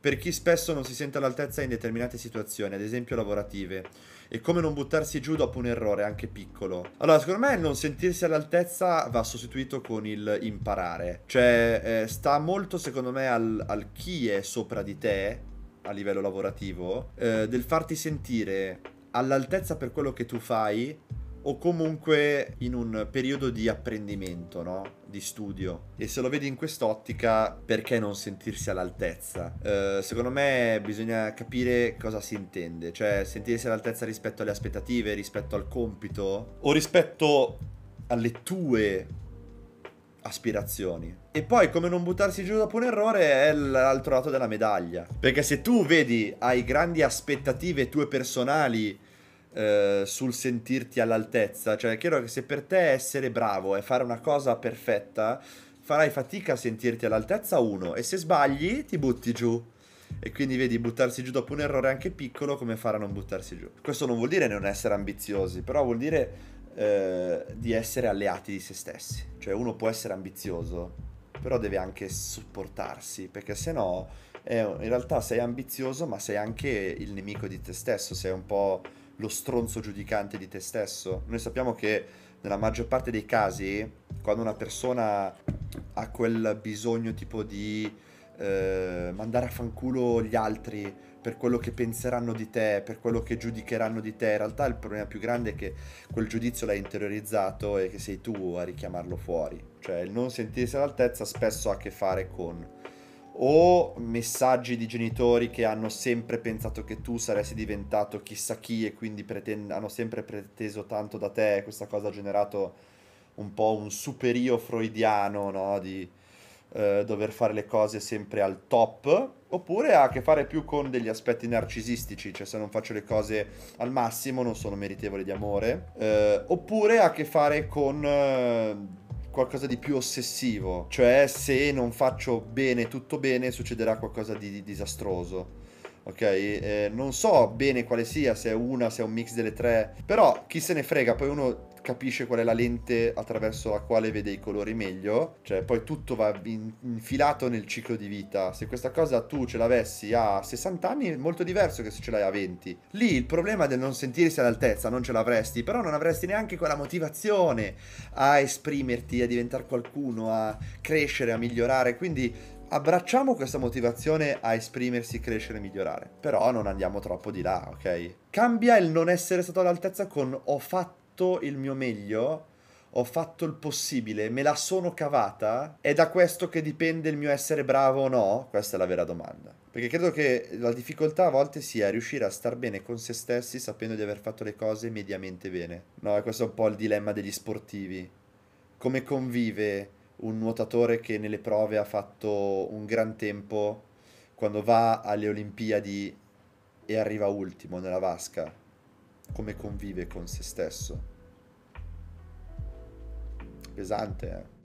per chi spesso non si sente all'altezza in determinate situazioni, ad esempio lavorative, e come non buttarsi giù dopo un errore, anche piccolo. Allora, secondo me non sentirsi all'altezza va sostituito con il imparare, cioè eh, sta molto secondo me al, al, chi è sopra di te a livello lavorativo, eh, del farti sentire all'altezza per quello che tu fai o comunque in un periodo di apprendimento, no? di studio e se lo vedi in quest'ottica perché non sentirsi all'altezza eh, secondo me bisogna capire cosa si intende cioè sentirsi all'altezza rispetto alle aspettative rispetto al compito o rispetto alle tue aspirazioni e poi come non buttarsi giù dopo un errore è l'altro lato della medaglia perché se tu vedi hai grandi aspettative tue personali eh, sul sentirti all'altezza. Cioè, è chiaro che se per te essere bravo è fare una cosa perfetta, farai fatica a sentirti all'altezza, uno, e se sbagli ti butti giù. E quindi vedi, buttarsi giù dopo un errore anche piccolo, come fare a non buttarsi giù? Questo non vuol dire non essere ambiziosi, però vuol dire eh, di essere alleati di se stessi. Cioè uno può essere ambizioso, però deve anche supportarsi, perché se no in realtà sei ambizioso, ma sei anche il nemico di te stesso, sei un po' lo stronzo giudicante di te stesso. Noi sappiamo che nella maggior parte dei casi, quando una persona ha quel bisogno tipo di eh, mandare a fanculo gli altri per quello che penseranno di te, per quello che giudicheranno di te, in realtà il problema più grande è che quel giudizio l'hai interiorizzato e che sei tu a richiamarlo fuori. Cioè il non sentirsi all'altezza spesso ha a che fare con o messaggi di genitori che hanno sempre pensato che tu saresti diventato chissà chi e quindi pretend- hanno sempre preteso tanto da te, questa cosa ha generato un po' un superio freudiano no? di eh, dover fare le cose sempre al top, oppure ha a che fare più con degli aspetti narcisistici, cioè se non faccio le cose al massimo non sono meritevole di amore, eh, oppure ha a che fare con... Eh, qualcosa di più ossessivo, cioè se non faccio bene tutto bene succederà qualcosa di, di disastroso ok? Eh, non so bene quale sia, se è una, se è un mix delle tre, però chi se ne frega, poi uno capisce qual è la lente attraverso la quale vede i colori meglio, cioè poi tutto va in- infilato nel ciclo di vita. Se questa cosa tu ce l'avessi a 60 anni è molto diverso che se ce l'hai a 20. Lì il problema del non sentirsi all'altezza non ce l'avresti, però non avresti neanche quella motivazione a esprimerti, a diventare qualcuno, a crescere, a migliorare, quindi Abbracciamo questa motivazione a esprimersi, crescere e migliorare, però non andiamo troppo di là, ok? Cambia il non essere stato all'altezza con ho fatto il mio meglio, ho fatto il possibile, me la sono cavata, è da questo che dipende il mio essere bravo o no? Questa è la vera domanda. Perché credo che la difficoltà a volte sia riuscire a star bene con se stessi sapendo di aver fatto le cose mediamente bene. No, questo è un po' il dilemma degli sportivi. Come convive un nuotatore che nelle prove ha fatto un gran tempo quando va alle Olimpiadi e arriva ultimo nella vasca, come convive con se stesso. Pesante, eh.